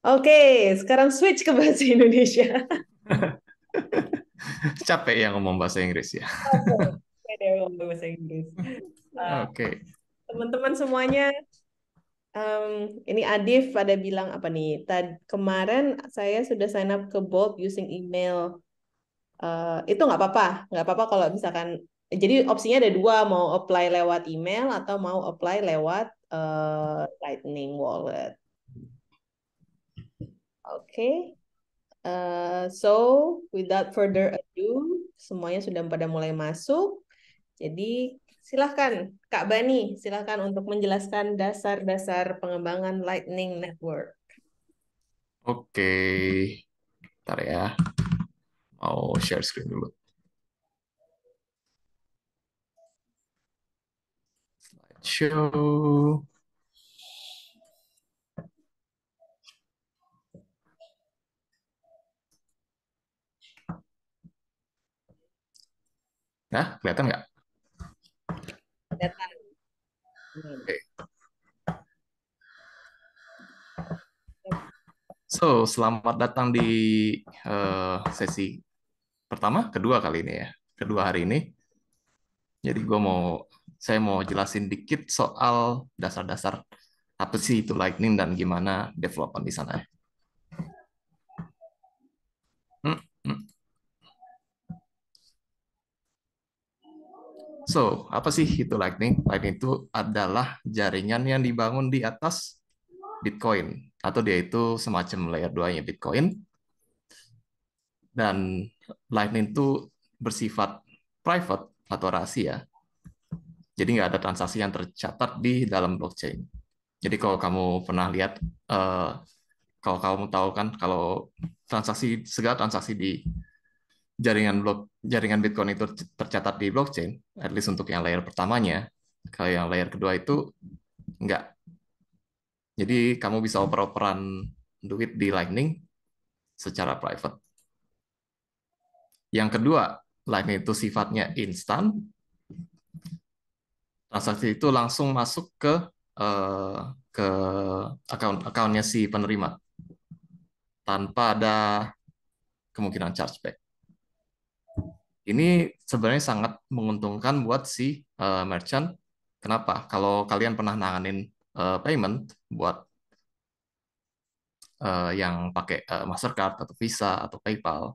Oke, sekarang switch ke bahasa Indonesia. Capek ya ngomong bahasa Inggris ya. Nah, Oke, Teman-teman semuanya, um, ini Adif pada bilang apa nih? Tad kemarin saya sudah sign up ke Bolt using email. Uh, itu nggak apa-apa, nggak apa-apa kalau misalkan. Jadi opsinya ada dua, mau apply lewat email atau mau apply lewat uh, Lightning Wallet Oke, okay. uh, eh, so without further ado, semuanya sudah pada mulai masuk. Jadi silahkan Kak Bani, silahkan untuk menjelaskan dasar-dasar pengembangan Lightning Network. Oke, okay. ntar ya, mau share screen dulu. Slideshow. Nah, kelihatan nggak? Kelihatan. Okay. So, selamat datang di uh, sesi pertama, kedua kali ini ya, kedua hari ini. Jadi gue mau, saya mau jelasin dikit soal dasar-dasar apa sih itu Lightning dan gimana development di sana. So, apa sih itu Lightning? Lightning itu adalah jaringan yang dibangun di atas Bitcoin atau dia itu semacam layer 2-nya Bitcoin. Dan Lightning itu bersifat private atau rahasia. Jadi nggak ada transaksi yang tercatat di dalam blockchain. Jadi kalau kamu pernah lihat, eh, kalau kamu tahu kan, kalau transaksi segala transaksi di jaringan blok jaringan Bitcoin itu tercatat di blockchain, at least untuk yang layer pertamanya. Kalau yang layer kedua itu enggak. Jadi kamu bisa oper-operan duit di Lightning secara private. Yang kedua, Lightning itu sifatnya instan. Transaksi itu langsung masuk ke uh, ke account-accountnya si penerima tanpa ada kemungkinan chargeback. Ini sebenarnya sangat menguntungkan buat si uh, merchant. Kenapa? Kalau kalian pernah nanganin uh, payment buat uh, yang pakai uh, Mastercard atau Visa atau PayPal,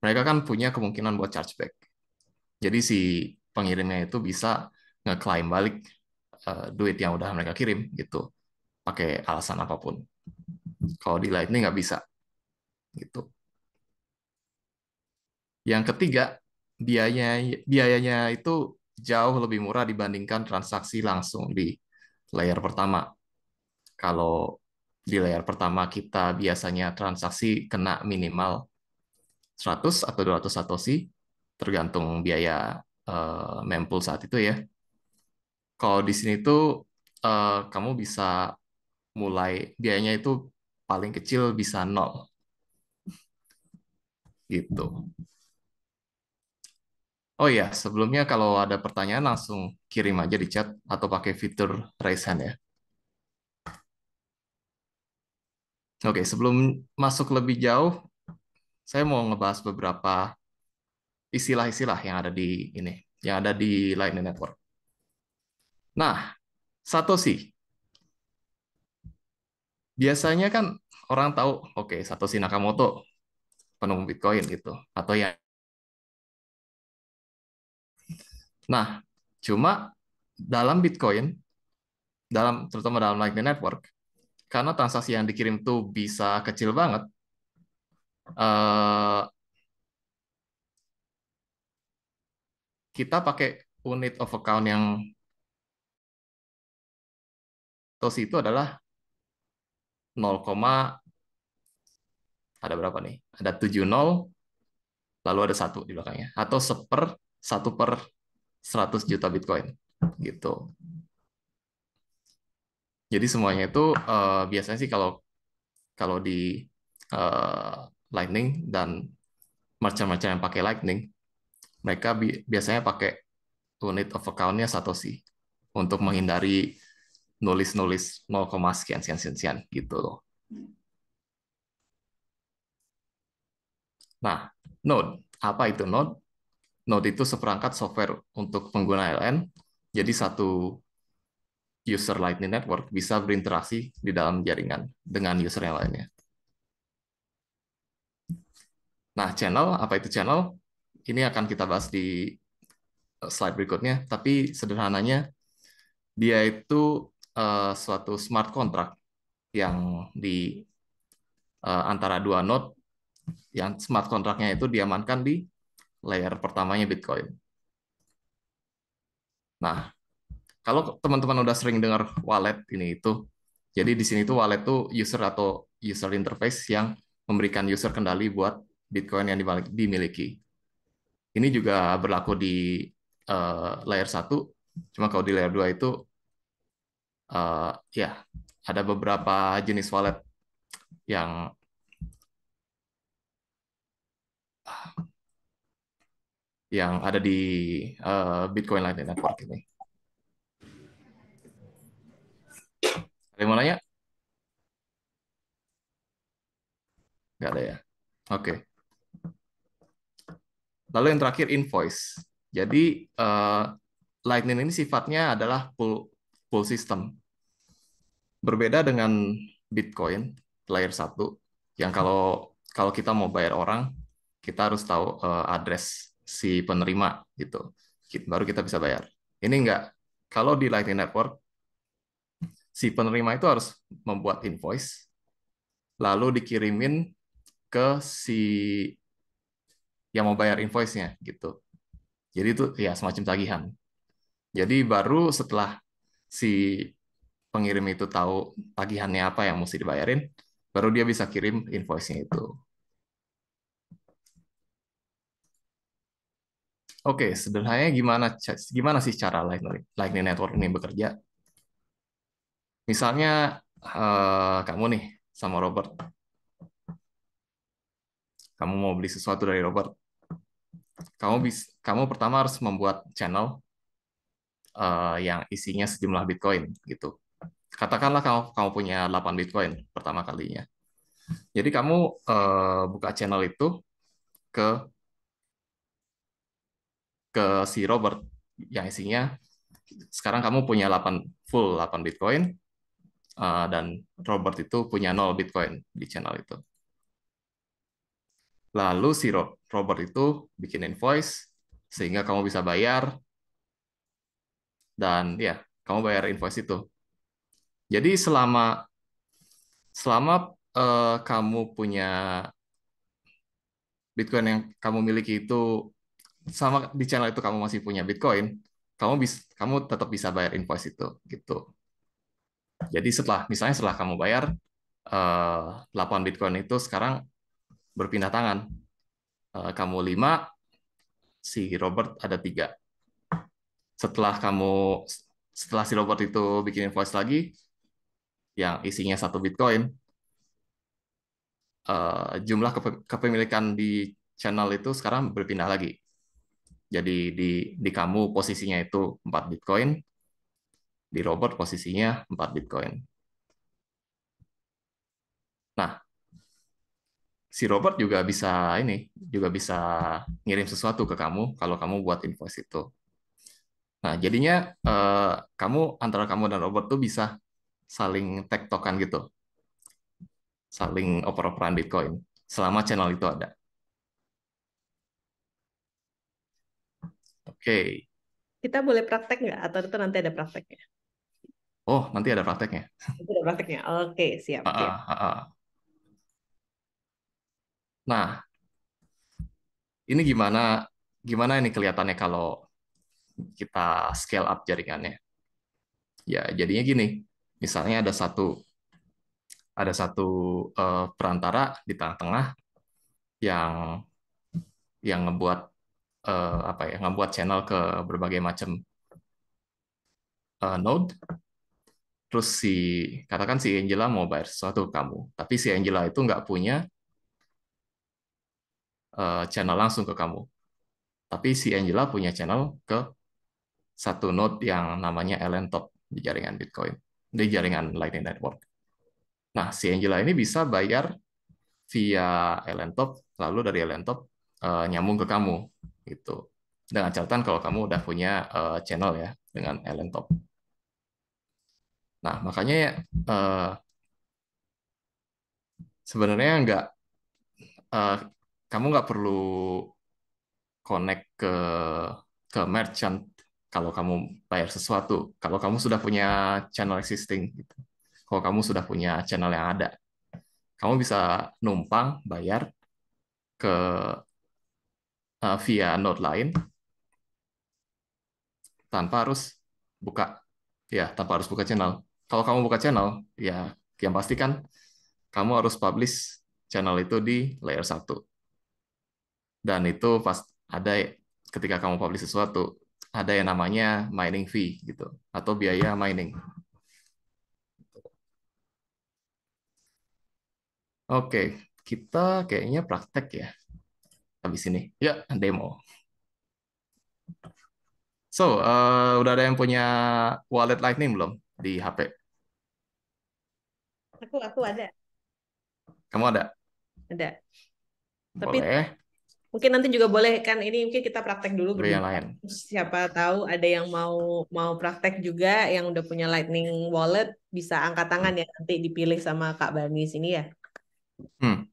mereka kan punya kemungkinan buat chargeback. Jadi si pengirimnya itu bisa ngeklaim balik uh, duit yang udah mereka kirim gitu pakai alasan apapun. Kalau di Lightning nggak bisa gitu. Yang ketiga, biayanya biayanya itu jauh lebih murah dibandingkan transaksi langsung di layer pertama. Kalau di layer pertama kita biasanya transaksi kena minimal 100 atau 200 satoshi tergantung biaya eh, mempool saat itu ya. Kalau di sini tuh eh, kamu bisa mulai biayanya itu paling kecil bisa nol gitu. Oh iya, sebelumnya kalau ada pertanyaan langsung kirim aja di chat atau pakai fitur raise hand ya. Oke, sebelum masuk lebih jauh, saya mau ngebahas beberapa istilah-istilah yang ada di ini, yang ada di Lightning Network. Nah, Satoshi. Biasanya kan orang tahu, oke, okay, Satoshi Nakamoto, penemu Bitcoin gitu, atau yang Nah, cuma dalam Bitcoin, dalam terutama dalam Lightning Network, karena transaksi yang dikirim tuh bisa kecil banget, eh, kita pakai unit of account yang tos itu adalah 0, ada berapa nih? Ada 70, lalu ada satu di belakangnya. Atau seper, satu per 100 juta Bitcoin gitu. Jadi semuanya itu uh, biasanya sih kalau kalau di uh, Lightning dan macam-macam yang pakai Lightning, mereka bi biasanya pakai unit of account-nya sih untuk menghindari nulis-nulis 0, sekian sekian sekian, sekian gitu loh. Nah, node apa itu node? Node itu seperangkat software untuk pengguna LN. Jadi satu user Lightning Network bisa berinteraksi di dalam jaringan dengan user yang lainnya. Nah, channel, apa itu channel? Ini akan kita bahas di eh, slide berikutnya, tapi sederhananya dia itu uh, suatu smart contract yang di uh, antara dua node yang smart contract-nya itu diamankan di layer pertamanya Bitcoin. Nah, kalau teman-teman udah sering dengar wallet ini itu, jadi di sini itu wallet itu user atau user interface yang memberikan user kendali buat Bitcoin yang dimiliki. Ini juga berlaku di uh, layer 1, cuma kalau di layer 2 itu uh, ya ada beberapa jenis wallet yang yang ada di uh, Bitcoin Lightning Network ini. Ada yang mau nanya? Nggak ada ya? Oke. Okay. Lalu yang terakhir, invoice. Jadi, uh, Lightning ini sifatnya adalah pull pull system. Berbeda dengan Bitcoin, layer 1, yang kalau kalau kita mau bayar orang, kita harus tahu uh, address si penerima gitu. Baru kita bisa bayar. Ini enggak. Kalau di Lightning Network, si penerima itu harus membuat invoice, lalu dikirimin ke si yang mau bayar invoice-nya gitu. Jadi itu ya semacam tagihan. Jadi baru setelah si pengirim itu tahu tagihannya apa yang mesti dibayarin, baru dia bisa kirim invoice-nya itu. Oke, sederhananya gimana gimana sih cara Lightning, Lightning Network ini bekerja? Misalnya uh, kamu nih sama Robert, kamu mau beli sesuatu dari Robert, kamu bis, kamu pertama harus membuat channel uh, yang isinya sejumlah Bitcoin gitu. Katakanlah kamu kamu punya 8 Bitcoin pertama kalinya. Jadi kamu uh, buka channel itu ke ke si Robert yang isinya sekarang kamu punya 8 full 8 Bitcoin uh, dan Robert itu punya 0 Bitcoin di channel itu. Lalu si Robert itu bikin invoice sehingga kamu bisa bayar dan ya kamu bayar invoice itu. Jadi selama selama uh, kamu punya Bitcoin yang kamu miliki itu sama di channel itu kamu masih punya Bitcoin, kamu bisa kamu tetap bisa bayar invoice itu gitu. Jadi setelah misalnya setelah kamu bayar uh, eh, 8 Bitcoin itu sekarang berpindah tangan. Uh, kamu 5, si Robert ada 3. Setelah kamu setelah si Robert itu bikin invoice lagi yang isinya satu Bitcoin, uh, jumlah kepemilikan di channel itu sekarang berpindah lagi jadi di di kamu posisinya itu 4 Bitcoin, di robot posisinya 4 Bitcoin. Nah, si robot juga bisa ini juga bisa ngirim sesuatu ke kamu kalau kamu buat invoice itu. Nah jadinya eh, kamu antara kamu dan robot tuh bisa saling tektokan gitu, saling oper-operan Bitcoin selama channel itu ada. Oke. Okay. Kita boleh praktek nggak atau itu nanti ada prakteknya? Oh, nanti ada prakteknya. Nanti ada prakteknya. Oke, okay, siap. Uh, uh, uh, Nah, ini gimana gimana ini kelihatannya kalau kita scale up jaringannya? Ya, jadinya gini. Misalnya ada satu ada satu uh, perantara di tengah-tengah yang yang ngebuat uh, apa ya ngebuat channel ke berbagai macam uh, eh, node terus si katakan si Angela mau bayar sesuatu ke kamu tapi si Angela itu nggak punya uh, channel langsung ke kamu tapi si Angela punya channel ke satu node yang namanya Ellen Top di jaringan Bitcoin di jaringan Lightning Network nah si Angela ini bisa bayar via Ellen Top, lalu dari Top uh, nyambung ke kamu gitu. Dengan catatan kalau kamu udah punya uh, channel ya dengan Ellen Top. Nah, makanya uh, sebenarnya nggak uh, kamu nggak perlu connect ke ke merchant kalau kamu bayar sesuatu. Kalau kamu sudah punya channel existing, gitu. kalau kamu sudah punya channel yang ada, kamu bisa numpang bayar ke uh, via node lain tanpa harus buka ya tanpa harus buka channel. Kalau kamu buka channel, ya yang pasti kan kamu harus publish channel itu di layer 1. Dan itu pas ada e, ketika kamu publish sesuatu, ada yang namanya mining fee gitu atau biaya mining. Oke, kita kayaknya praktek ya habis ini. Ya, demo. So, uh, udah ada yang punya wallet Lightning belum di HP? Aku, aku ada. Kamu ada? Ada. Tapi boleh. mungkin nanti juga boleh kan ini mungkin kita praktek dulu. Beri yang lain. Siapa tahu ada yang mau mau praktek juga yang udah punya Lightning Wallet bisa angkat tangan ya nanti dipilih sama Kak Bani sini ya. Hmm.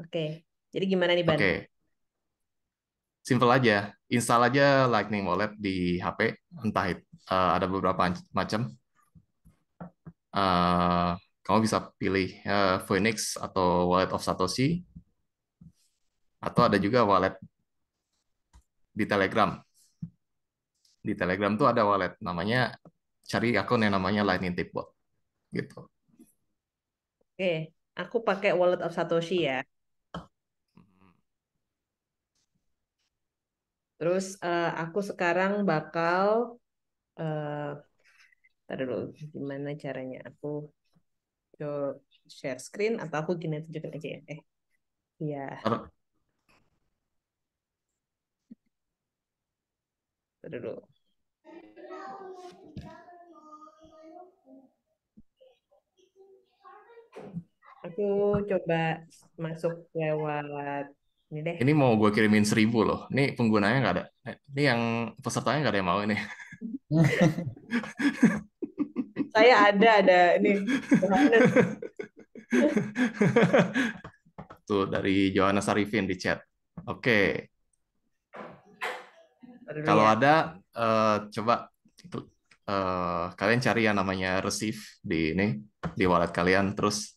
Oke. Okay. Jadi gimana nih Ban? Oke. Okay. Simple aja, install aja Lightning Wallet di HP, entah uh, ada beberapa macam. Uh, kamu bisa pilih uh, Phoenix atau Wallet of Satoshi, atau ada juga wallet di Telegram. Di Telegram tuh ada wallet namanya cari akun yang namanya Lightning Tipbot gitu. Oke, aku pakai Wallet of Satoshi ya. Terus uh, aku sekarang bakal uh, dulu gimana caranya aku coba share screen atau aku gini tunjukin aja ya. Eh. Iya. Yeah. dulu. Aku coba masuk lewat ini deh. Ini mau gue kirimin seribu loh. Ini penggunanya nggak ada. Ini yang pesertanya nggak ada yang mau ini. Saya ada ada ini. Tuh dari Johanna Sarifin di chat. Oke. Okay. Kalau ya. ada uh, coba uh, kalian cari yang namanya receive di ini di wallet kalian terus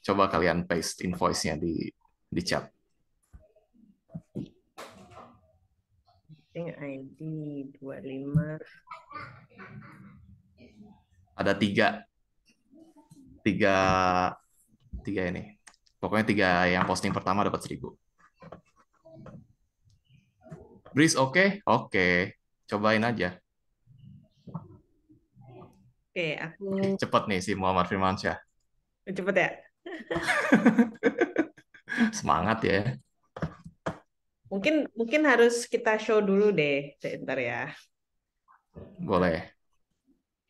coba kalian paste invoice-nya di di chat. Posting ID 25. Ada tiga. Tiga. Tiga ini. Pokoknya tiga yang posting pertama dapat seribu. Breeze oke? Okay? Oke. Okay. Cobain aja. Oke, okay, aku... Cepet nih si Muhammad Firmansyah. Cepet ya? Semangat ya. Mungkin mungkin harus kita show dulu deh, sebentar ya. Boleh.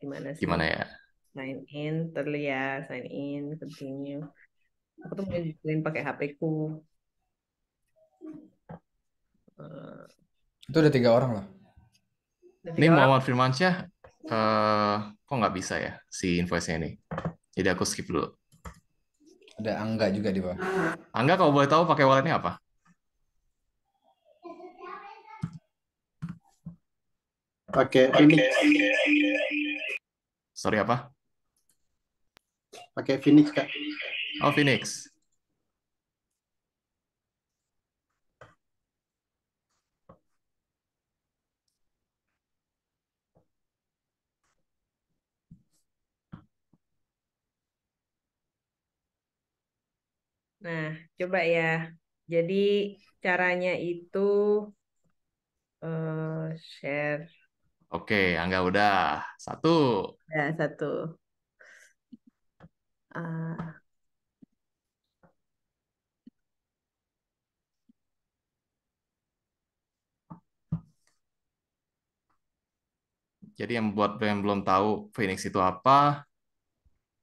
Gimana sih? Gimana ya? Sign in, terlihat, sign in, continue. Aku tuh mau join pakai HP ku. Eh. itu udah tiga orang lah ini orang. Muhammad Firmansyah, uh, kok nggak bisa ya si invoice ini? Jadi aku skip dulu. Ada Angga juga di bawah. Angga kalau boleh tahu pakai walletnya apa? pakai Phoenix. Sorry apa? Pakai Phoenix kak. Oh Phoenix. Nah, coba ya. Jadi caranya itu uh, share Oke, Angga udah. Satu. Ya, satu. Uh... Jadi yang buat yang belum tahu Phoenix itu apa,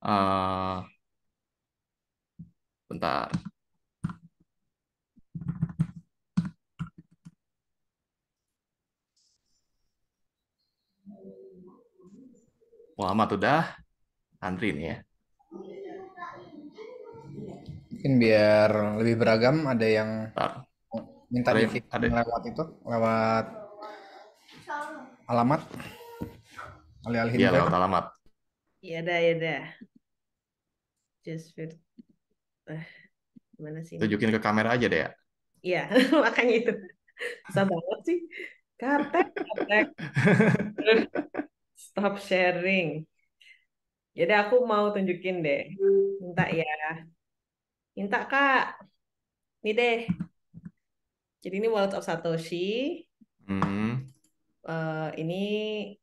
uh, bentar. Muhammad udah antri nih ya. Mungkin biar lebih beragam ada yang Bentar. minta ada, di ada. lewat itu, lewat alamat. Alih-alih Iya, lewat alamat. Iya ada iya ada Just fit Uh, eh, gimana sih? Tunjukin ke kamera aja deh ya. Iya, makanya itu. Susah banget sih. Kartek, kartek. Stop sharing. Jadi aku mau tunjukin deh. Minta ya. Minta Kak. Ini deh. Jadi ini Wallet of Satoshi. Hmm. Uh, ini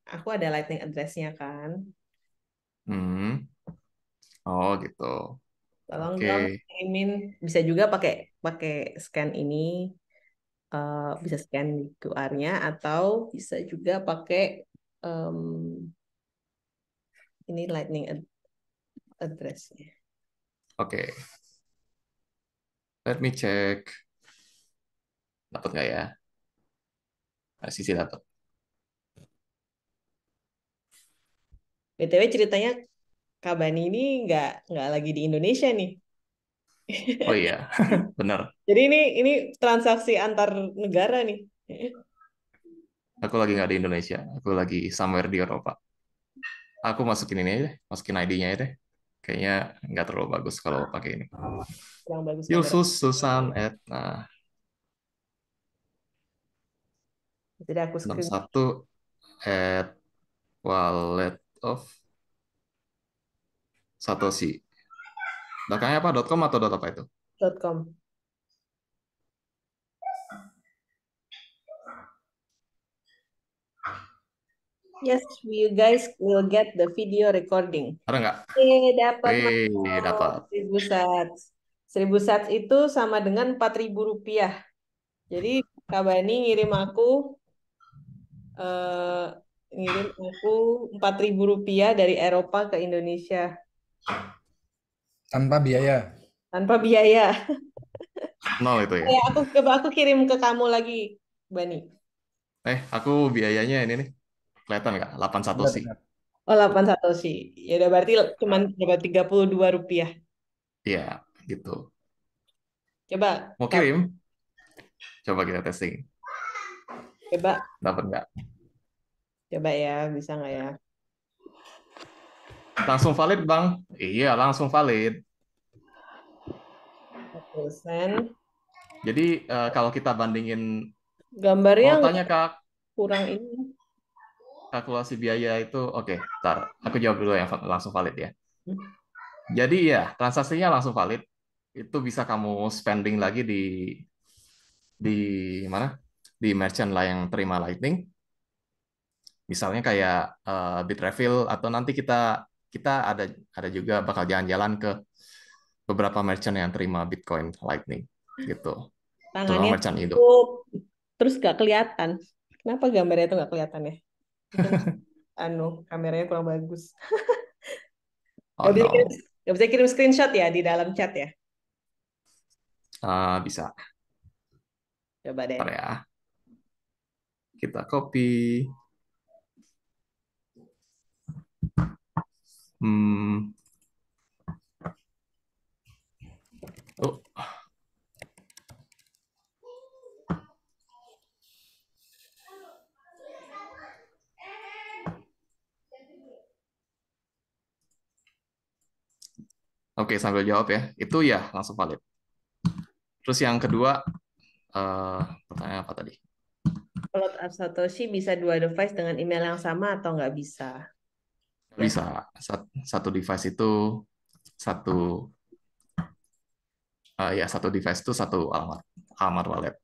aku ada lightning address-nya kan. Hmm. Oh gitu. Tolong okay. dong Imin bisa juga pakai pakai scan ini uh, bisa scan QR-nya atau bisa juga pakai um, ini lightning ad addressnya. Oke, okay. let me check. Dapat nggak ya? Sisi dapat. BTW ceritanya Kabani ini nggak nggak lagi di Indonesia nih. Oh iya, benar. Jadi ini ini transaksi antar negara nih aku lagi nggak di Indonesia aku lagi somewhere di Eropa aku masukin ini aja masukin ID-nya aja kayaknya nggak terlalu bagus kalau pakai ini yang bagus Yusus Susan Etna jadi aku screen satu at wallet of Satoshi belakangnya apa .com atau .apa itu .com Yes, you guys will get the video recording. Ada nggak? Eh, dapat. Eh, dapat. Seribu sat, Seribu sat itu sama dengan empat ribu rupiah. Jadi Kabani ngirim aku uh, ngirim aku empat ribu rupiah dari Eropa ke Indonesia. Tanpa biaya. Tanpa biaya. Nol itu ya. Eh, aku aku kirim ke kamu lagi, Bani. Eh, aku biayanya ini nih. Kelihatan nggak? 81 sih. Oh, 81 sih. Ya udah berarti cuma puluh 32 rupiah. Iya, gitu. Coba. Mau kirim? Coba kita testing. Coba. Dapat nggak? Coba ya, bisa nggak ya? Langsung valid, Bang. Iya, langsung valid. Persen. Jadi uh, kalau kita bandingin gambarnya tanya Kak kurang ini kalkulasi biaya itu oke, okay, tar. Aku jawab dulu yang langsung valid ya. Jadi ya, transaksinya langsung valid. Itu bisa kamu spending lagi di di mana? Di merchant lah yang terima Lightning. Misalnya kayak uh, Bitrefill atau nanti kita kita ada ada juga bakal jalan-jalan ke beberapa merchant yang terima Bitcoin Lightning gitu. Tangannya merchant itu. Terus nggak kelihatan. Kenapa gambarnya itu nggak kelihatan ya? anu kameranya kurang bagus. oh, no. kirim, gak bisa kirim screenshot ya di dalam chat ya? Uh, bisa. Coba deh. ya. Kita copy. Hmm, Oke, sambil jawab ya. Itu ya langsung valid. Terus yang kedua, uh, pertanyaan apa tadi? Plot up Satoshi bisa dua device dengan email yang sama atau nggak bisa? Bisa. Satu device itu satu uh, ya satu device itu satu alamat alamat wallet.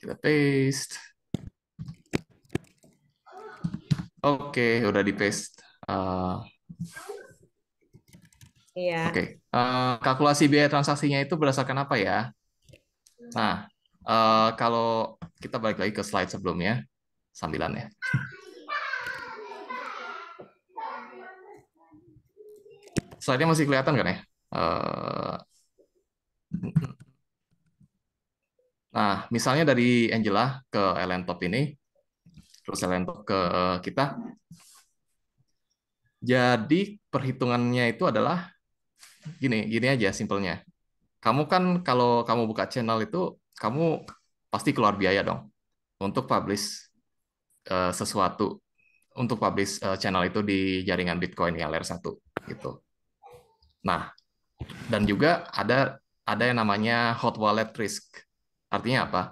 Kita paste. Oke, okay, udah di paste. Uh, iya. Oke. Okay. Uh, eh, kalkulasi biaya transaksinya itu berdasarkan apa ya? Nah, uh, kalau kita balik lagi ke slide sebelumnya, sambilan ya. Slide-nya masih kelihatan kan ya? Uh, nah, misalnya dari Angela ke Ellen Top ini, terus saya ke eh, kita. Jadi perhitungannya itu adalah gini, gini aja simpelnya. Kamu kan kalau kamu buka channel itu kamu pasti keluar biaya dong untuk publish uh, sesuatu untuk publish uh, channel itu di jaringan Bitcoin yang layer 1 gitu. Nah, dan juga ada ada yang namanya hot wallet risk. Artinya apa?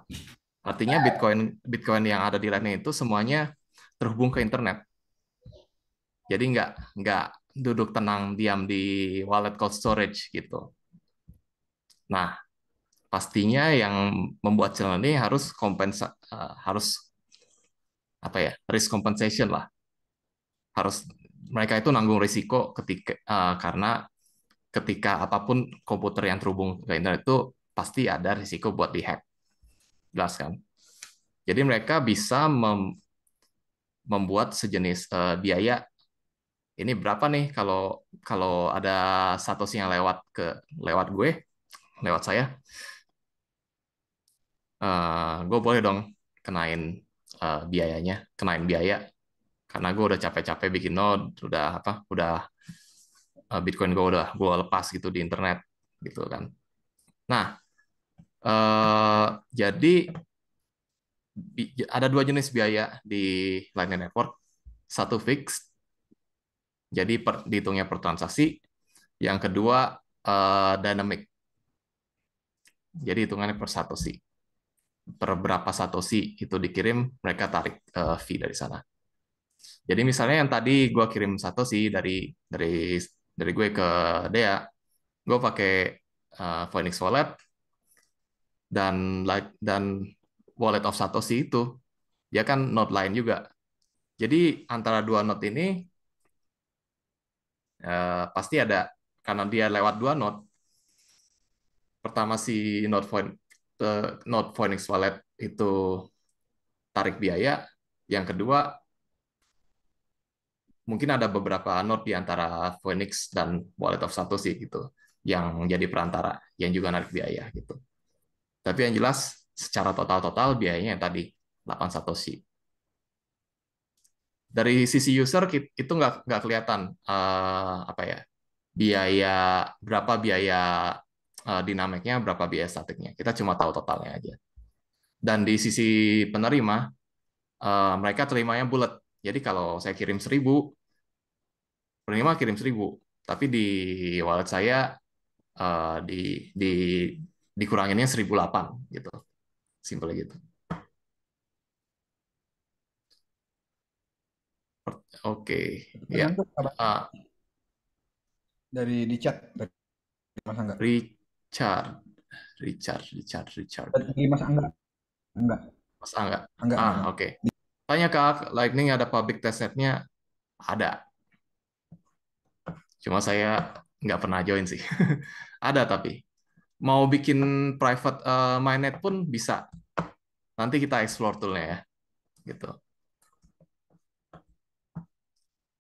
Artinya Bitcoin Bitcoin yang ada di labnya itu semuanya terhubung ke internet. Jadi nggak nggak duduk tenang diam di wallet cold storage gitu. Nah, pastinya yang membuat channel ini harus kompensa eh, harus apa ya risk compensation lah harus mereka itu nanggung risiko ketika uh, karena ketika apapun komputer yang terhubung ke internet itu pasti ada risiko buat dihack jelas kan. Jadi mereka bisa mem membuat sejenis uh, biaya ini berapa nih kalau kalau ada satu yang lewat ke lewat gue, lewat saya. Uh, gue boleh dong kenain uh, biayanya, kenain biaya karena gue udah capek-capek bikin node, udah apa, udah uh, Bitcoin gue udah gue lepas gitu di internet gitu kan. Nah, eh, jadi ada dua jenis biaya di Lightning Network. Satu fix, jadi per, dihitungnya per transaksi. Yang kedua uh, dynamic. Jadi hitungannya per satu sih. Per berapa sih itu dikirim, mereka tarik uh, fee dari sana. Jadi misalnya yang tadi gue kirim sih dari dari dari gue ke Dea, gue pakai uh, Phoenix Wallet, dan dan wallet of Satoshi itu dia kan node lain juga. Jadi antara dua node ini eh, pasti ada karena dia lewat dua node. Pertama si node Foin, uh, eh, node Phoenix Wallet itu tarik biaya. Yang kedua mungkin ada beberapa node di antara Phoenix dan Wallet of Satoshi gitu yang jadi perantara yang juga narik biaya gitu. Tapi yang jelas secara total-total biayanya yang tadi 8 Satoshi. Dari sisi user itu nggak nggak kelihatan uh, apa ya biaya berapa biaya uh, dinamiknya, berapa biaya statiknya. Kita cuma tahu totalnya aja. Dan di sisi penerima uh, mereka terimanya bulat. Jadi kalau saya kirim seribu penerima kirim seribu tapi di wallet saya uh, di di dikuranginnya 1008 gitu. Simpel gitu. Oke, okay. ya. Uh, dari di chat dari Mas Angga. Richard, Richard, Richard, Richard. Dari Mas Angga. Angga. Mas Angga. Angga. Ah, oke. Okay. Tanya Kak, Lightning ada public testnetnya? Ada. Cuma saya nggak pernah join sih. ada tapi mau bikin private uh, eh, mainnet pun bisa. Nanti kita explore toolnya ya, gitu.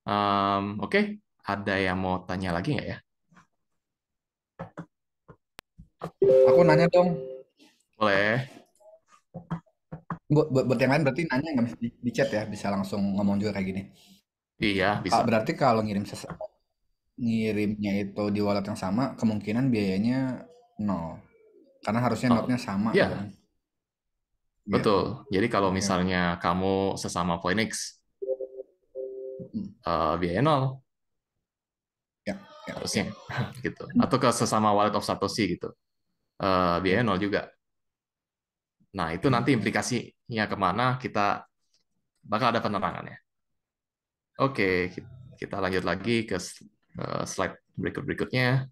Um, Oke, okay. ada yang mau tanya lagi nggak ya? Aku nanya dong. Boleh. Buat, buat, buat yang lain berarti nanya nggak bisa di, di chat ya, bisa langsung ngomong juga kayak gini. Iya, bisa. berarti kalau ngirim ngirimnya itu di wallet yang sama, kemungkinan biayanya nol karena harusnya oh, notnya sama yeah. kan? Iya. Betul. Jadi kalau iya. misalnya yeah. kamu sesama Phoenix, uh, biaya nol. Ya, yeah. yeah. harusnya gitu. Atau ke sesama Wallet of Satoshi gitu, uh, biaya nol juga. Nah itu nanti implikasinya kemana kita bakal ada penerangannya. Oke, kita lanjut lagi ke eh, slide berikut berikutnya.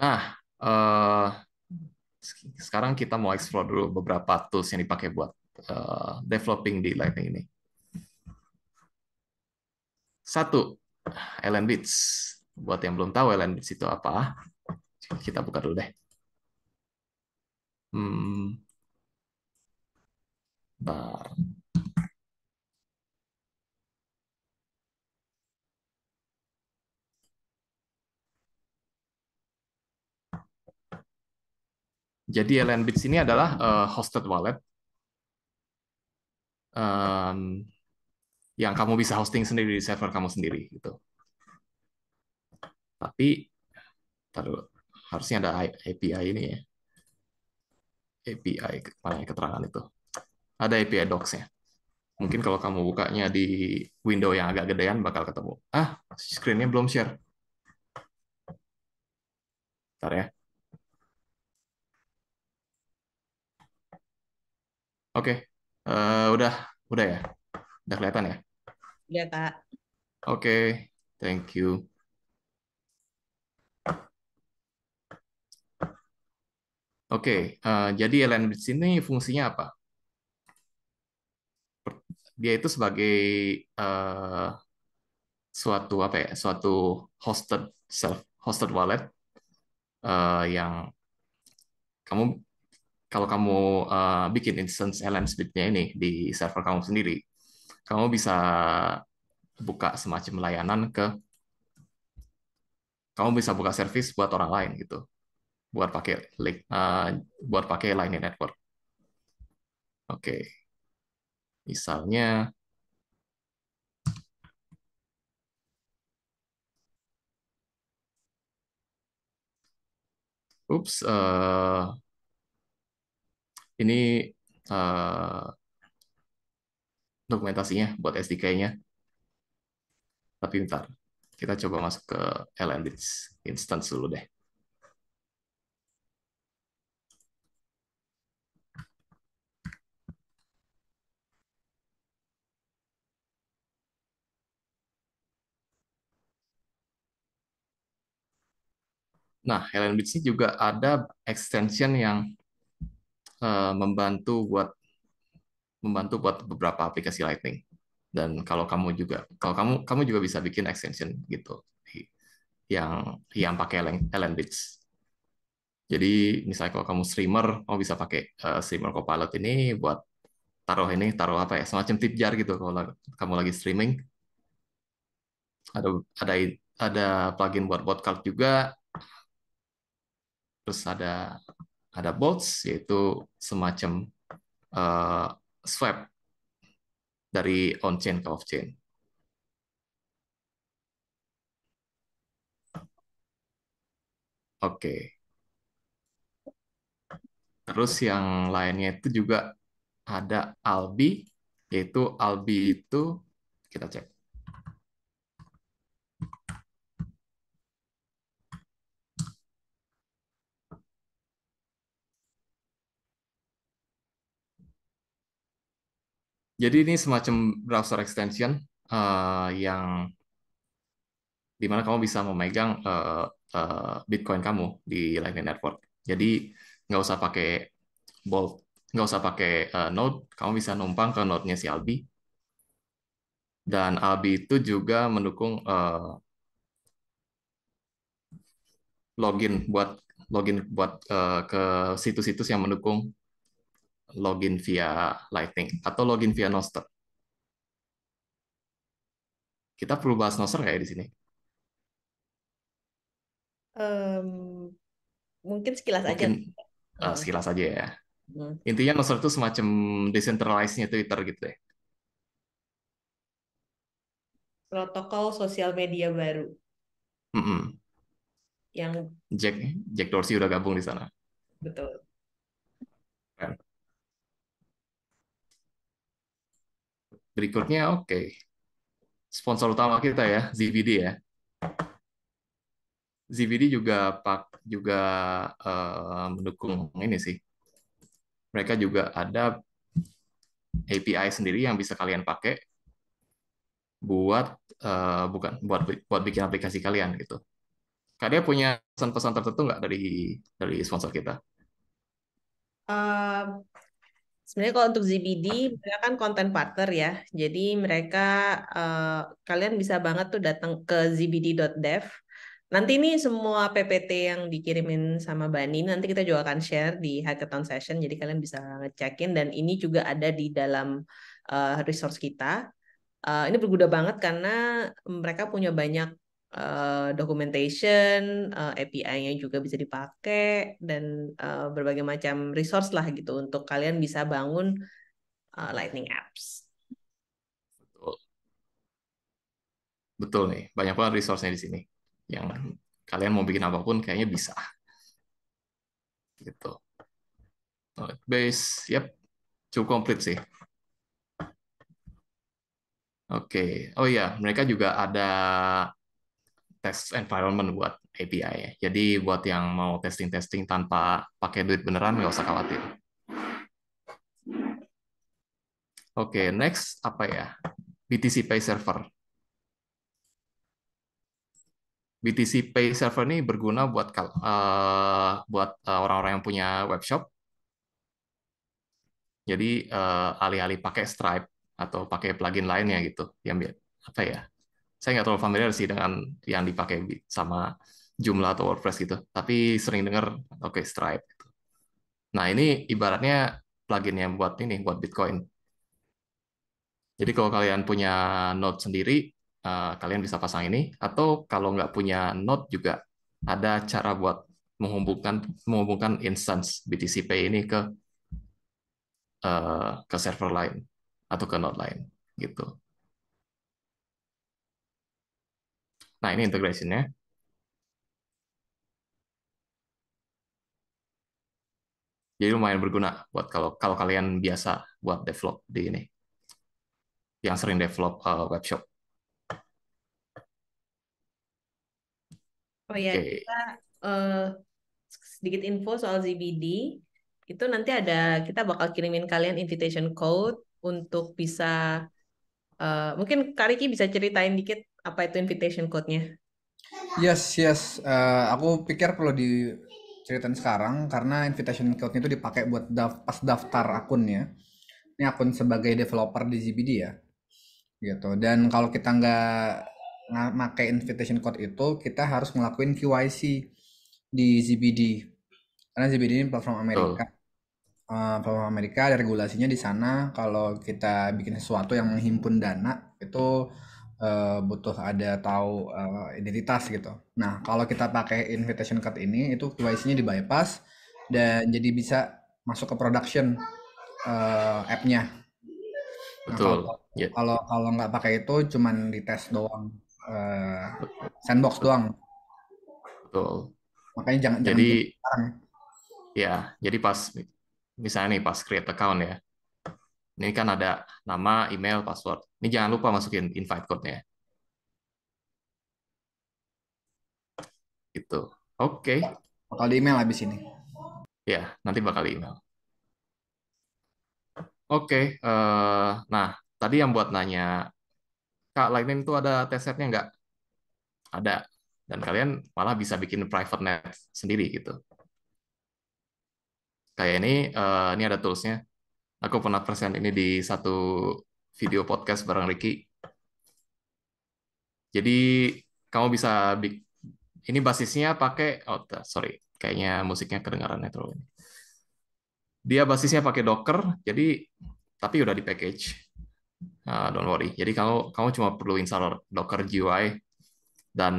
Nah, uh, sekarang kita mau explore dulu beberapa tools yang dipakai buat uh, developing di Lightning ini. Satu, Bits. Buat yang belum tahu Bits itu apa, kita buka dulu deh. Hmm. Bar. Jadi LN Bits ini adalah uh, hosted wallet um, yang kamu bisa hosting sendiri di server kamu sendiri gitu. Tapi taruh harusnya ada API ini ya. API mana keterangan itu. Ada API docs-nya. Mungkin kalau kamu bukanya di window yang agak gedean bakal ketemu. Ah, screen-nya belum share. Bentar ya. Oke, okay. uh, eh, udah, udah ya, udah kelihatan ya. Udah kak. Oke, okay. thank you. Oke, okay. uh, eh, jadi LN di sini fungsinya apa? Dia itu sebagai uh, suatu apa ya, suatu hosted self hosted wallet uh, yang kamu kalau kamu uh, bikin instance LM speed nya ini di server kamu sendiri, kamu bisa buka semacam layanan ke kamu bisa buka service buat orang lain gitu. Buat pakai link uh, buat pakai Line Network. Oke. Okay. Misalnya Oops, uh, ini uh, dokumentasinya buat SDK-nya. Tapi ntar kita coba masuk ke LNBits instance dulu deh. Nah, Helen Beach ini juga ada extension yang uh, membantu buat membantu buat beberapa aplikasi Lightning. Dan kalau kamu juga kalau kamu kamu juga bisa bikin extension gitu yang yang pakai Ellen bridge Jadi misalnya kalau kamu streamer, kamu bisa pakai uh, streamer Copilot ini buat taruh ini, taruh apa ya, semacam tip jar gitu kalau kamu lagi streaming. Ada ada ada plugin buat wildcard juga. Terus ada ada bots yaitu semacam uh, swap dari on chain ke off chain. Oke. Okay. Terus yang lainnya itu juga ada albi yaitu albi itu kita cek Jadi ini semacam browser extension uh, yang mana kamu bisa memegang uh, uh, Bitcoin kamu di Lightning Network. Jadi nggak usah pakai Bolt, nggak usah pakai uh, Node, kamu bisa numpang ke node-nya si Albi. Dan Albi itu juga mendukung uh, login buat login buat uh, ke situs-situs yang mendukung login via Lightning atau login via Noster. Kita perlu bahas Noster kayak ya di sini. Um, mungkin sekilas mungkin, aja. Uh, ah, sekilas aja ya. Hmm. Intinya Noster itu semacam decentralized-nya Twitter gitu ya. Protokol sosial media baru. Mm -mm. Yang Jack Jack Dorsey udah gabung di sana. Betul. Berikutnya, oke. Okay. Sponsor utama kita ya, ZVD ya. ZVD juga pak juga uh, mendukung ini sih. Mereka juga ada API sendiri yang bisa kalian pakai buat uh, bukan buat buat bikin aplikasi kalian gitu. Kalian punya pesan-pesan tertentu nggak dari dari sponsor kita? Uh, Sebenarnya kalau untuk ZBD ah. mereka kan content partner ya. Jadi mereka uh, kalian bisa banget tuh datang ke zbd.dev. Nanti ini semua PPT yang dikirimin sama Bani nanti kita juga akan share di hackathon session jadi kalian bisa ngecekin dan ini juga ada di dalam uh, resource kita. Uh, ini berguna banget karena mereka punya banyak uh, documentation, uh, eh, API-nya juga bisa dipakai dan uh, berbagai macam resource lah gitu untuk kalian bisa bangun uh, Lightning apps. Betul. Betul nih, banyak banget resource-nya di sini. Yang kalian mau bikin apapun kayaknya bisa. Gitu. base, yep, cukup komplit sih. Oke, okay. oh ya, mereka juga ada test environment buat API ya. Jadi buat yang mau testing-testing tanpa pakai duit beneran nggak usah khawatir. Oke, okay, next apa ya? BTC Pay Server. BTC Pay Server ini berguna buat uh, buat eh, orang-orang yang punya webshop. Jadi eh, alih-alih uh, pakai Stripe atau pakai plugin lainnya gitu, yang apa ya? saya nggak terlalu familiar sih dengan yang dipakai sama jumlah atau WordPress gitu, tapi sering dengar oke okay, Stripe. Gitu. Nah ini ibaratnya plugin yang buat ini buat Bitcoin. Jadi kalau kalian punya node sendiri, eh, kalian bisa pasang ini. Atau kalau nggak punya node juga ada cara buat menghubungkan menghubungkan instance BTC Pay ini ke eh, ke server lain atau ke node lain gitu. Nah, ini integration-nya. Jadi lumayan berguna buat kalau kalau kalian biasa buat develop di ini. Yang sering develop uh, eh, webshop. Oh ya, okay. kita uh, sedikit info soal ZBD. Itu nanti ada kita bakal kirimin kalian invitation code untuk bisa uh, mungkin Kariki bisa ceritain dikit apa itu invitation code-nya? Yes, yes. Uh, aku pikir perlu diceritain sekarang karena invitation code-nya itu dipakai buat daf pas daftar akunnya. Ini akun sebagai developer di GBD ya. Gitu. Dan kalau kita nggak pakai invitation code itu, kita harus ngelakuin KYC di ZBD. Karena ZBD ini platform Amerika. Oh. Uh, platform Amerika ada regulasinya di sana kalau kita bikin sesuatu yang menghimpun dana itu Eh, butuh ada tahu uh, identitas gitu. Nah, kalau kita pakai invitation card ini itu KYC-nya di bypass dan jadi bisa masuk ke production uh, app-nya. Nah, Betul. Nah, kalau yeah. kalau, nggak pakai itu cuman di dites doang uh, sandbox doang. Betul. Makanya jangan jadi jangan ya, jadi pas misalnya nih pas create account ya. Ini kan ada nama, email, password ini jangan lupa masukin invite code-nya. Gitu. Oke. Okay. Bakal di email habis ini. Ya, nanti bakal di email. Oke, okay, uh, eh, nah tadi yang buat nanya, Kak Lightning itu ada testsetnya nggak? Ada. Dan kalian malah bisa bikin private net sendiri gitu. Kayak ini, uh, ini ada tools-nya. Aku pernah present ini di satu video podcast bareng Ricky. Jadi kamu bisa ini basisnya pakai oh sorry kayaknya musiknya kedengarannya terlalu ini. Dia basisnya pakai Docker, jadi tapi udah di package. Uh, ah, don't worry. Jadi kamu kamu cuma perlu install Docker GUI dan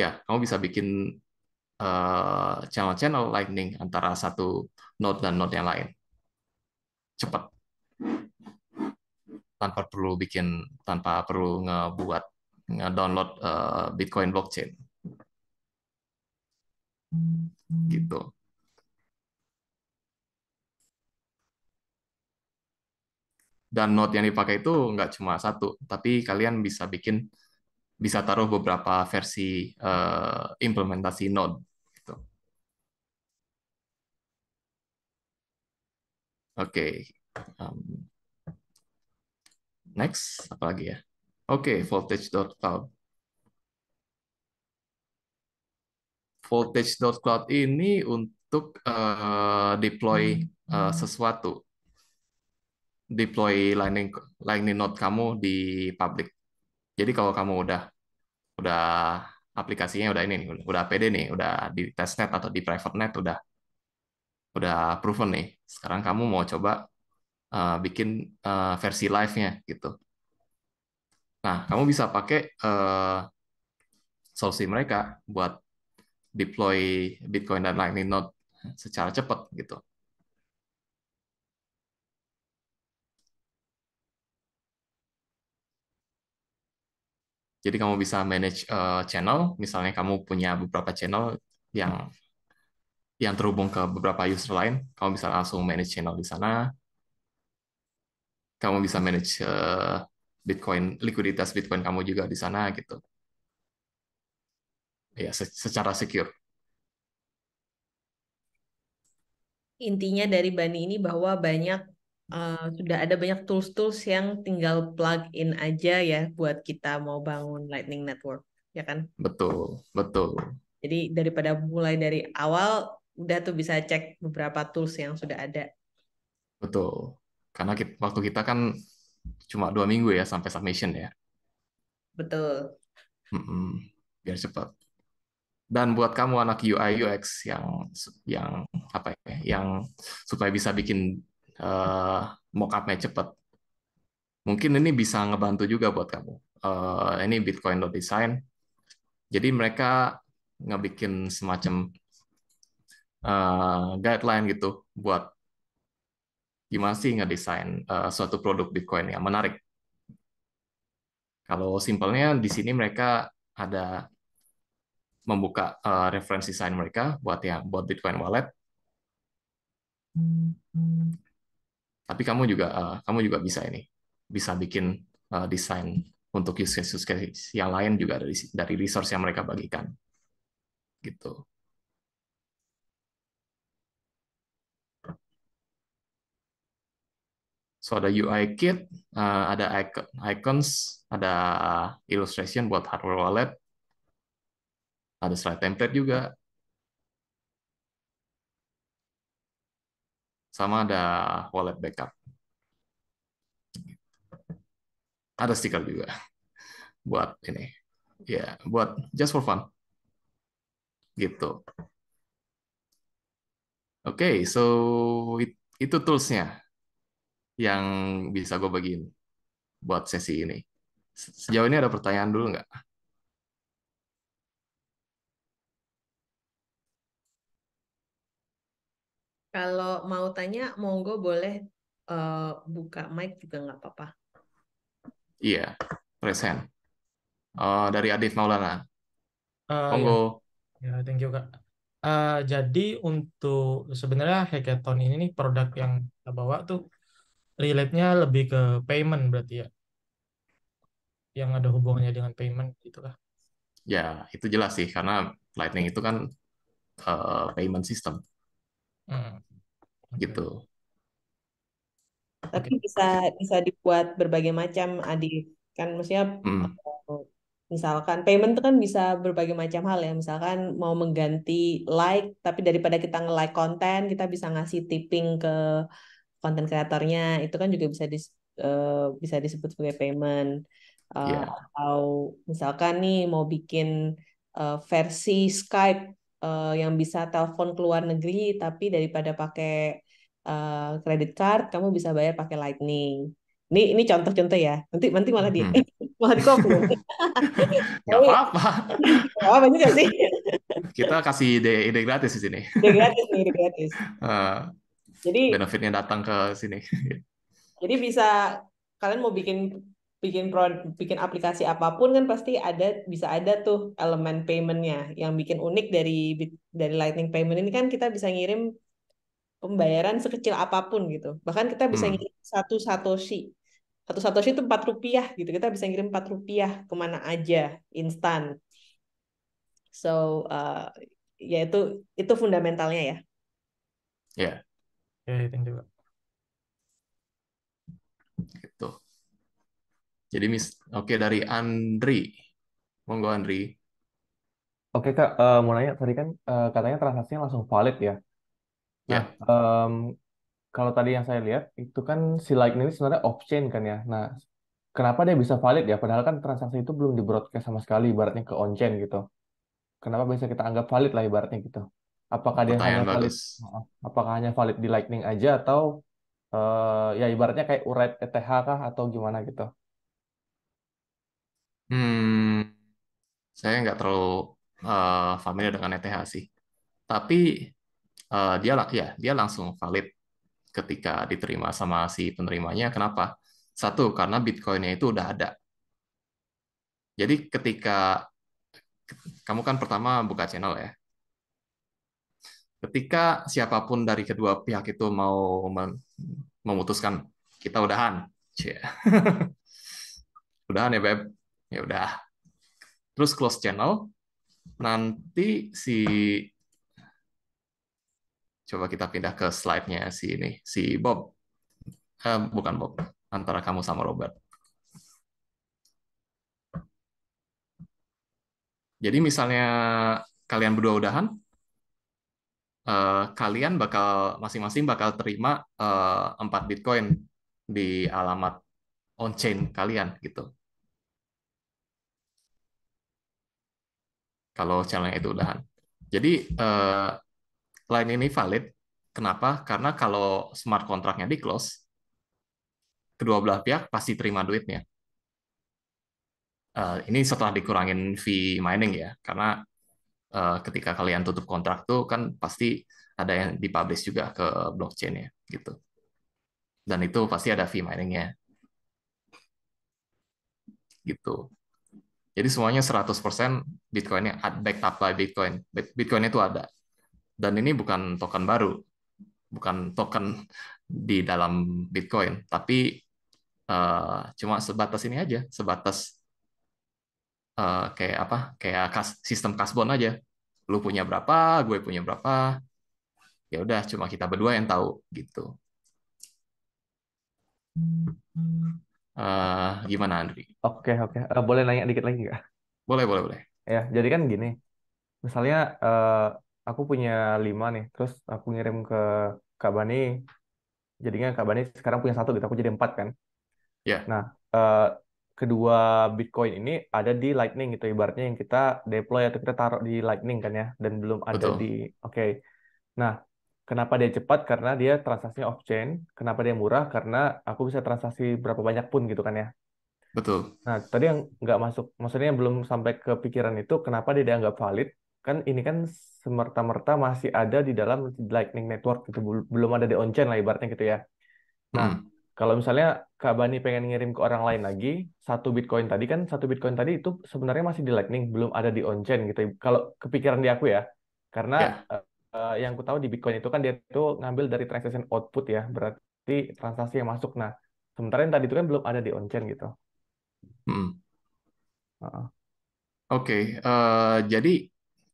ya kamu bisa bikin eh, channel-channel uh, lightning antara satu node dan node yang lain. Cepat tanpa perlu bikin tanpa perlu ngebuat ngedownload uh, Bitcoin blockchain gitu dan node yang dipakai itu nggak cuma satu tapi kalian bisa bikin bisa taruh beberapa versi uh, implementasi node gitu. oke okay. um, Next, apa lagi ya? Oke, okay, voltage.cloud. cloud ini untuk uh, deploy uh, sesuatu. Deploy Lightning, Lightning Node kamu di public. Jadi kalau kamu udah udah aplikasinya udah ini nih, udah pede nih, udah di testnet atau di private net udah udah proven nih. Sekarang kamu mau coba uh, bikin uh, versi live-nya gitu. Nah, kamu bisa pakai uh, solusi mereka buat deploy Bitcoin dan Lightning Node secara cepat gitu. Jadi kamu bisa manage uh, channel, misalnya kamu punya beberapa channel yang yang terhubung ke beberapa user lain, kamu bisa langsung manage channel di sana, kamu bisa manage uh, Bitcoin likuiditas Bitcoin kamu juga di sana gitu ya secara secure intinya dari Bani ini bahwa banyak uh, sudah ada banyak tools-tools yang tinggal plug in aja ya buat kita mau bangun Lightning Network, ya kan? Betul, betul. Jadi daripada mulai dari awal udah tuh bisa cek beberapa tools yang sudah ada. Betul. Karena kita, waktu kita kan cuma dua minggu ya sampai submission ya. Betul. Mm-mm, biar cepat. Dan buat kamu anak UI UX yang yang apa ya, yang supaya bisa bikin uh, mockupnya cepat, mungkin ini bisa ngebantu juga buat kamu. Uh, ini design Jadi mereka ngebikin semacam uh, guideline gitu buat gimana sih ngedesain uh, suatu produk Bitcoin yang menarik. Kalau simpelnya di sini mereka ada membuka uh, eh, referensi desain mereka buat yang buat Bitcoin wallet. Tapi kamu juga uh, kamu juga bisa ini bisa bikin uh, desain untuk use case use case yang lain juga dari dari resource yang mereka bagikan gitu. So ada UI kit, eh, ada icon, icons, ada illustration buat hardware wallet, ada slide template juga. Sama ada wallet backup. Ada stiker juga buat ini. Ya, yeah, buat just for fun. Gitu. Oke, okay, so it, itu toolsnya yang bisa gue bagiin buat sesi ini. Sejauh ini ada pertanyaan dulu nggak? Kalau mau tanya, monggo boleh uh, buka mic juga nggak apa-apa. Iya, present. Uh, eh, dari Adif Maulana. Uh, monggo. Ya. ya, thank you Kak. Uh, jadi untuk sebenarnya hackathon ini nih produk yang kita bawa tuh relate-nya lebih ke payment berarti ya. Yang ada hubungannya dengan payment gitu lah. Ya, itu jelas sih karena Lightning itu kan uh, payment system. Hmm. Okay. Gitu. Tapi okay. bisa bisa dibuat berbagai macam adik kan maksudnya hmm. Eh, misalkan payment itu kan bisa berbagai macam hal ya misalkan mau mengganti like tapi daripada kita nge-like konten kita bisa ngasih tipping ke konten kreatornya itu kan juga bisa dis, uh, bisa disebut sebagai payment uh, eh, yeah. atau misalkan nih mau bikin uh, versi Skype uh, yang bisa telepon ke luar negeri tapi daripada pakai kredit uh, card kamu bisa bayar pakai Lightning. Ini ini contoh-contoh ya. Nanti nanti malah di hmm. malah di Gak apa-apa. Gak apa juga sih. Kita kasih ide, ide gratis di sini. Ide gratis ide gratis. Uh. Jadi benefitnya datang ke sini. jadi bisa kalian mau bikin bikin pro, bikin aplikasi apapun kan pasti ada bisa ada tuh elemen paymentnya. Yang bikin unik dari dari Lightning Payment ini kan kita bisa ngirim pembayaran sekecil apapun gitu. Bahkan kita bisa hmm. ngirim satu satoshi satu satoshi itu empat rupiah gitu kita bisa ngirim empat rupiah kemana aja instan so uh, ya itu itu fundamentalnya ya ya yeah ya thank juga gitu jadi mis oke okay, dari Andri monggo Andri oke okay, kak uh, mau nanya tadi kan uh, katanya transaksinya langsung valid ya ya yeah. um, kalau tadi yang saya lihat itu kan si like ini sebenarnya off chain kan ya. Nah, kenapa dia bisa valid ya? Padahal kan transaksi itu belum di broadcast sama sekali ibaratnya ke on chain gitu. Kenapa bisa kita anggap valid lah ibaratnya gitu? Apakah dia hanya valid, apakah hanya valid di Lightning aja atau uh, ya ibaratnya kayak uret ETH kah atau gimana gitu? Hmm, saya nggak terlalu uh, familiar dengan ETH sih. Tapi uh, dia ya dia langsung valid ketika diterima sama si penerimanya. Kenapa? Satu, karena Bitcoinnya itu udah ada. Jadi ketika kamu kan pertama buka channel ya, ketika siapapun dari kedua pihak itu mau memutuskan kita udahan yeah. udahan ya beb ya udah terus close channel nanti si coba kita pindah ke slide-nya si ini si Bob eh, bukan Bob antara kamu sama Robert jadi misalnya kalian berdua udahan uh, kalian bakal masing-masing bakal terima uh, Bitcoin di alamat on-chain kalian gitu. Kalau channelnya itu udahan. Jadi uh, line ini valid. Kenapa? Karena kalau smart kontraknya di close, kedua belah pihak pasti terima duitnya. Uh, ini setelah dikurangin fee mining ya, karena Eh, ketika kalian tutup kontrak tuh kan pasti ada yang dipublish juga ke blockchain ya gitu dan itu pasti ada fee miningnya gitu jadi semuanya 100% Bitcoinnya backed up by Bitcoin Bitcoin itu ada dan ini bukan token baru bukan token di dalam Bitcoin tapi uh, cuma sebatas ini aja sebatas uh, kayak apa kayak kas, sistem kasbon aja lu punya berapa gue punya berapa ya udah cuma kita berdua yang tahu gitu uh, gimana Andri oke okay, oke okay. uh, eh, boleh nanya dikit lagi nggak boleh boleh boleh ya jadi kan gini misalnya uh, aku punya lima nih terus aku ngirim ke Kak Bani jadinya Kak Bani sekarang punya satu gitu aku jadi empat kan yeah. nah uh, kedua Bitcoin ini ada di Lightning gitu ibaratnya yang kita deploy atau kita taruh di Lightning kan ya dan belum ada Betul. di oke. Okay. Nah, kenapa dia cepat? Karena dia transaksinya off chain. Kenapa dia murah? Karena aku bisa transaksi berapa banyak pun gitu kan ya. Betul. Nah, tadi yang nggak masuk, maksudnya yang belum sampai ke pikiran itu kenapa dia dianggap valid? Kan ini kan semerta-merta masih ada di dalam Lightning Network gitu, belum ada di on-chain lah ibaratnya gitu ya. Nah, hmm kalau misalnya Kak Bani pengen ngirim ke orang lain lagi, satu Bitcoin tadi kan, satu Bitcoin tadi itu sebenarnya masih di Lightning, belum ada di on-chain gitu. Kalau kepikiran di aku ya, karena ya. uh, yang aku tahu di Bitcoin itu kan dia itu ngambil dari transaction output ya, berarti transaksi yang masuk. Nah, sementara yang tadi itu kan belum ada di on-chain gitu. Hmm. Uh. Oke, okay. uh, eh, jadi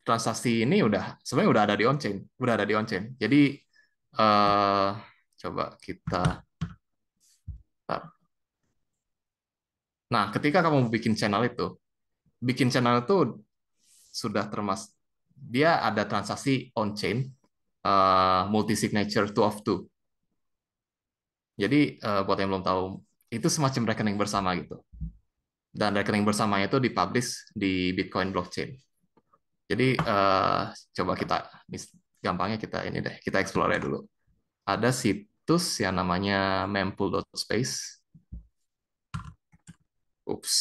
transaksi ini udah sebenarnya udah ada di on-chain, udah ada di on-chain. Jadi uh, coba kita Nah, nah, ketika kamu bikin channel itu, bikin channel itu sudah termas dia ada transaksi on chain uh, eh, multi signature two of two. Jadi uh, buat yang belum tahu, itu semacam rekening bersama gitu. Dan rekening bersamanya itu dipublish di Bitcoin blockchain. Jadi uh, coba kita gampangnya kita ini deh, kita explore dulu. Ada si situs yang namanya mempool.space. Ups,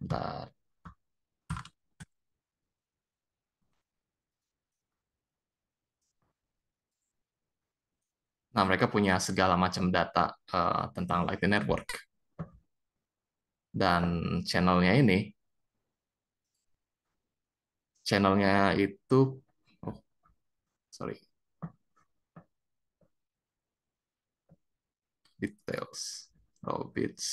bentar. Nah, mereka punya segala macam data uh, tentang Lightning Network. Dan channelnya ini, channelnya itu, oh, sorry, details oh bits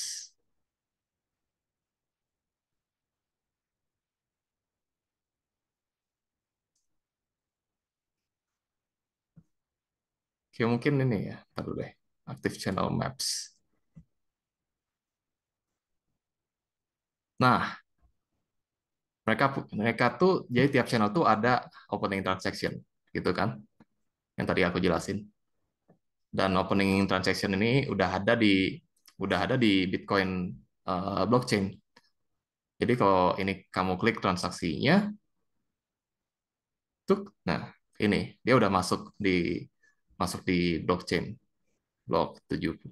Oke, mungkin ini ya, taruh deh, aktif channel maps. Nah, mereka mereka tuh jadi tiap channel tuh ada opening transaction, gitu kan? Yang tadi aku jelasin dan opening transaction ini udah ada di udah ada di Bitcoin uh, blockchain. Jadi kalau ini kamu klik transaksinya, tuh nah ini dia udah masuk di masuk di blockchain blok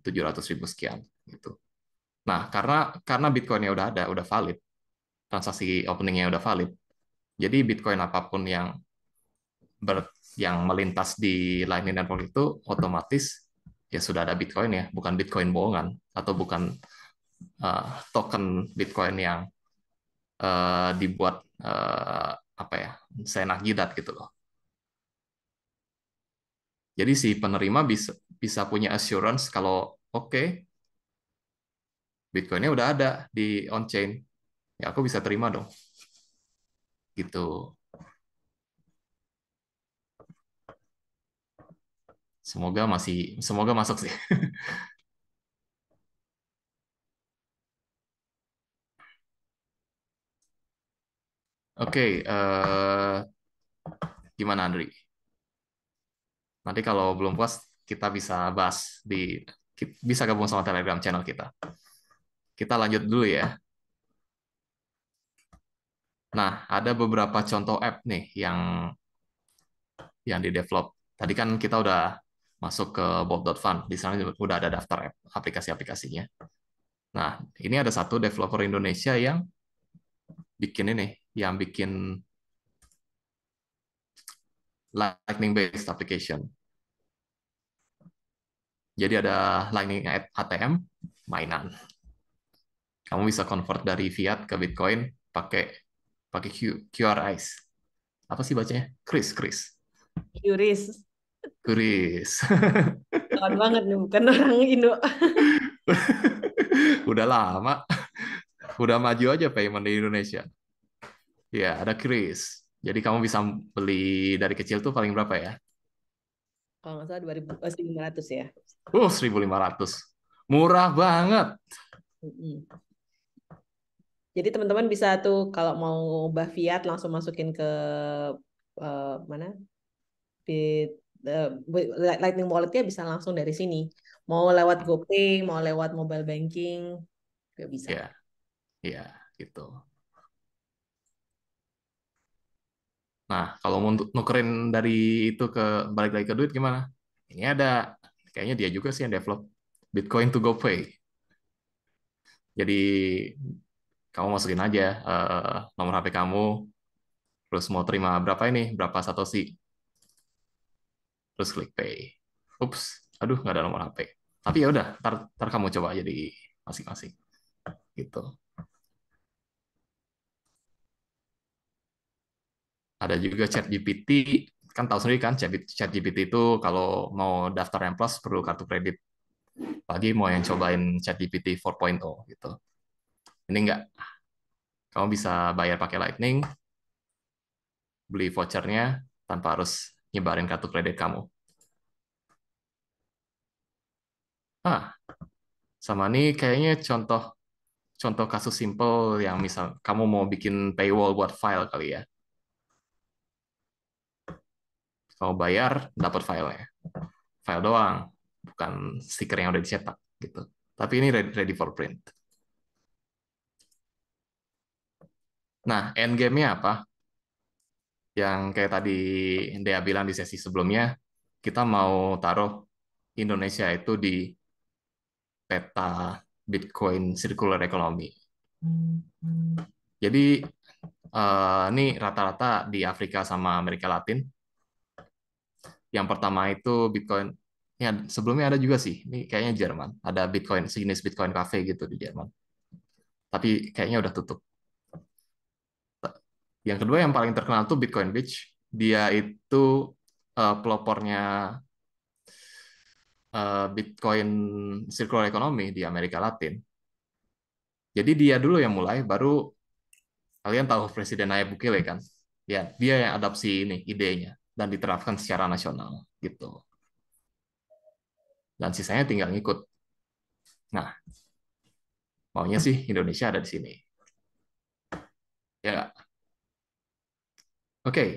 tujuh ratus ribu sekian gitu. Nah karena karena Bitcoinnya udah ada, udah valid, transaksi openingnya udah valid. Jadi Bitcoin apapun yang ber, yang melintas di Lightning Network itu otomatis ya sudah ada Bitcoin ya, bukan Bitcoin bohongan atau bukan uh, token Bitcoin yang uh, dibuat uh, apa ya, seenak jidat gitu loh. Jadi si penerima bisa bisa punya assurance kalau oke okay, Bitcoinnya udah ada di on chain, ya aku bisa terima dong. Gitu. Semoga masih semoga masuk sih. Oke, okay, uh, eh, gimana Andri? Nanti kalau belum puas kita bisa bahas di bisa gabung sama Telegram channel kita. Kita lanjut dulu ya. Nah, ada beberapa contoh app nih yang yang di develop. Tadi kan kita udah masuk ke bob.fund. Di sana udah ada daftar aplikasi-aplikasinya. Nah, ini ada satu developer Indonesia yang bikin ini, yang bikin Lightning-based application. Jadi ada Lightning ATM, mainan. Kamu bisa convert dari fiat ke Bitcoin pakai pakai QRIs. Apa sih bacanya? Chris, Chris. QRIs. Turis. Tahun banget nih, bukan orang Indo. Udah lama. Udah maju aja payment di Indonesia. Ya, ada Kris. Jadi kamu bisa beli dari kecil tuh paling berapa ya? Kalau nggak salah 2000, oh, 1.500 ya. Oh, uh, 1.500. Murah banget. Jadi teman-teman bisa tuh kalau mau ubah fiat langsung masukin ke uh, mana? Bit uh, Lightning Wallet-nya bisa langsung dari sini. Mau lewat GoPay, mau lewat mobile banking, nggak bisa. Iya, iya gitu. Nah, kalau mau nukerin dari itu ke balik lagi ke duit gimana? Ini ada, kayaknya dia juga sih yang develop Bitcoin to GoPay. Jadi kamu masukin aja uh, nomor HP kamu, terus mau terima berapa ini, berapa satoshi terus klik pay. Ups, aduh nggak ada nomor HP. Tapi ya udah, ntar, ntar kamu coba aja di masing-masing. Gitu. Ada juga chat GPT, kan tahu sendiri kan chat GPT itu kalau mau daftar yang Plus perlu kartu kredit. Lagi mau yang cobain chat GPT 4.0 gitu. Ini enggak. Kamu bisa bayar pakai Lightning, beli vouchernya tanpa harus nyebarin kartu kredit kamu. Ah, sama ini kayaknya contoh contoh kasus simple yang misal kamu mau bikin paywall buat file kali ya. Kamu bayar, dapat filenya. File doang, bukan stiker yang udah dicetak gitu. Tapi ini ready for print. Nah, endgame-nya apa? yang kayak tadi Dea bilang di sesi sebelumnya, kita mau taruh Indonesia itu di peta Bitcoin Circular Economy. Jadi eh, ini rata-rata di Afrika sama Amerika Latin. Yang pertama itu Bitcoin, ya sebelumnya ada juga sih, ini kayaknya Jerman, ada Bitcoin, sejenis Bitcoin Cafe gitu di Jerman. Tapi kayaknya udah tutup. Yang kedua yang paling terkenal tuh Bitcoin Beach. Dia itu uh, pelopornya uh, Bitcoin circular economy di Amerika Latin. Jadi dia dulu yang mulai, baru kalian tahu Presiden Nayib Bukele kan? Ya, dia yang adopsi ini idenya dan diterapkan secara nasional gitu. Dan sisanya tinggal ngikut. Nah, maunya sih Indonesia ada di sini. Ya, Oke, okay.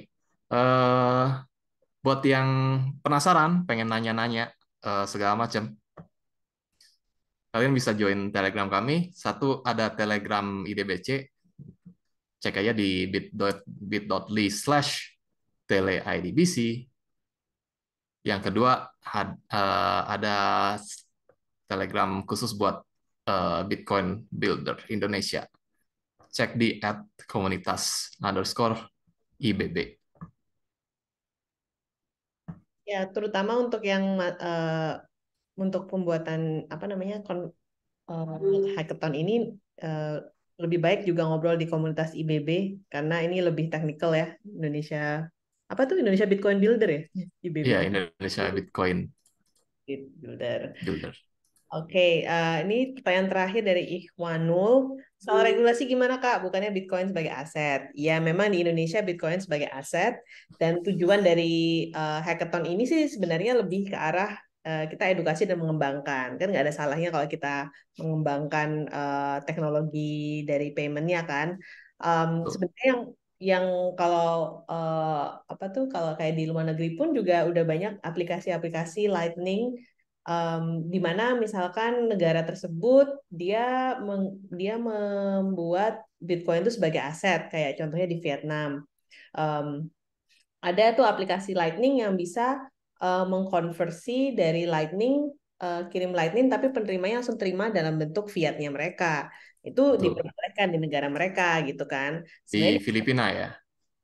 uh, eh, buat yang penasaran, pengen nanya-nanya uh, segala macam, kalian bisa join Telegram kami. Satu ada Telegram IDBC, cek aja di bit.ly slash teleidbc. Yang kedua had, uh, ada Telegram khusus buat uh, Bitcoin Builder Indonesia. Cek di at komunitas underscore IBB. Ya, terutama untuk yang uh, untuk pembuatan apa namanya kon, uh, hackathon ini uh, lebih baik juga ngobrol di komunitas IBB karena ini lebih teknikal ya Indonesia apa tuh Indonesia Bitcoin Builder ya IBB. Iya Indonesia Bitcoin Builder. Builder. Oke, okay, uh, eh, ini pertanyaan terakhir dari Ikhwanul. Soal hmm. regulasi gimana Kak? Bukannya Bitcoin sebagai aset. Ya, memang di Indonesia Bitcoin sebagai aset dan tujuan dari uh, hackathon ini sih sebenarnya lebih ke arah uh, kita edukasi dan mengembangkan. Kan nggak ada salahnya kalau kita mengembangkan uh, teknologi dari paymentnya kan. Um, sebenarnya yang yang kalau uh, apa tuh kalau kayak di luar negeri pun juga udah banyak aplikasi-aplikasi Lightning um, di mana misalkan negara tersebut dia meng, dia membuat Bitcoin itu sebagai aset kayak contohnya di Vietnam um, ada tuh aplikasi Lightning yang bisa uh, mengkonversi dari Lightning uh, kirim Lightning tapi penerimanya langsung terima dalam bentuk fiatnya mereka itu Betul. diperbolehkan di negara mereka gitu kan Sebenarnya di Filipina ya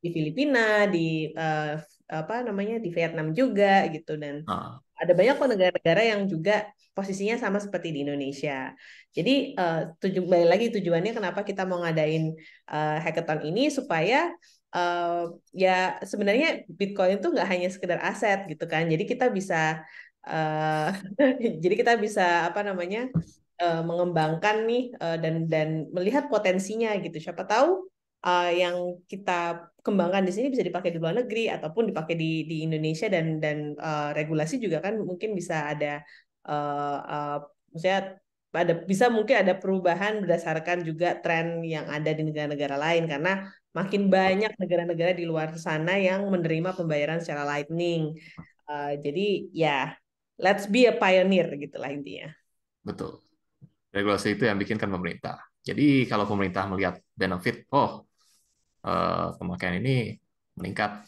di Filipina di uh, apa namanya di Vietnam juga gitu dan uh ada banyak kok negara-negara yang juga posisinya sama seperti di Indonesia. Jadi uh, tuju balik lagi tujuannya kenapa kita mau ngadain uh, hackathon ini supaya uh, ya sebenarnya Bitcoin itu nggak hanya sekedar aset gitu kan. Jadi kita bisa uh, jadi kita bisa apa namanya uh, mengembangkan nih uh, dan dan melihat potensinya gitu. Siapa tahu uh, yang kita kembangkan di sini bisa dipakai di luar negeri ataupun dipakai di di Indonesia dan dan uh, regulasi juga kan mungkin bisa ada uh, eh, uh, misalnya ada bisa mungkin ada perubahan berdasarkan juga tren yang ada di negara-negara lain karena makin banyak negara-negara di luar sana yang menerima pembayaran secara lightning. Uh, jadi ya yeah, let's be a pioneer gitulah intinya. Betul. Regulasi itu yang bikin kan pemerintah. Jadi kalau pemerintah melihat benefit, oh eh, pemakaian ini meningkat,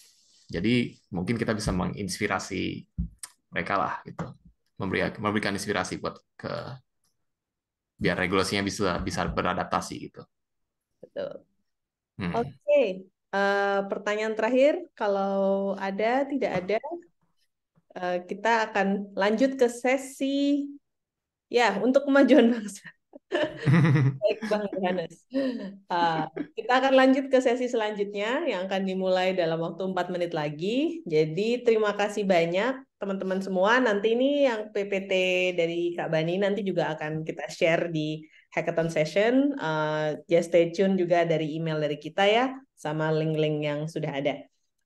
jadi mungkin kita bisa menginspirasi mereka lah gitu, memberi memberikan inspirasi buat ke biar regulasinya bisa bisa beradaptasi gitu. Betul. Hmm. Oke, okay. uh, eh, pertanyaan terakhir kalau ada tidak ada uh, kita akan lanjut ke sesi ya untuk kemajuan bangsa. Baik Bang Yohanes. Uh, kita akan lanjut ke sesi selanjutnya yang akan dimulai dalam waktu 4 menit lagi. Jadi terima kasih banyak teman-teman semua. Nanti ini yang PPT dari Kak Bani nanti juga akan kita share di hackathon session. Uh, eh, just ya stay tune juga dari email dari kita ya sama link-link yang sudah ada.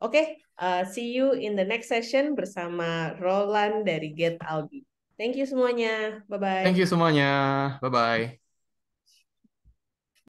Oke, okay, uh, eh, see you in the next session bersama Roland dari Get Albi. Thank you semuanya. Bye-bye. Thank you semuanya. Bye-bye.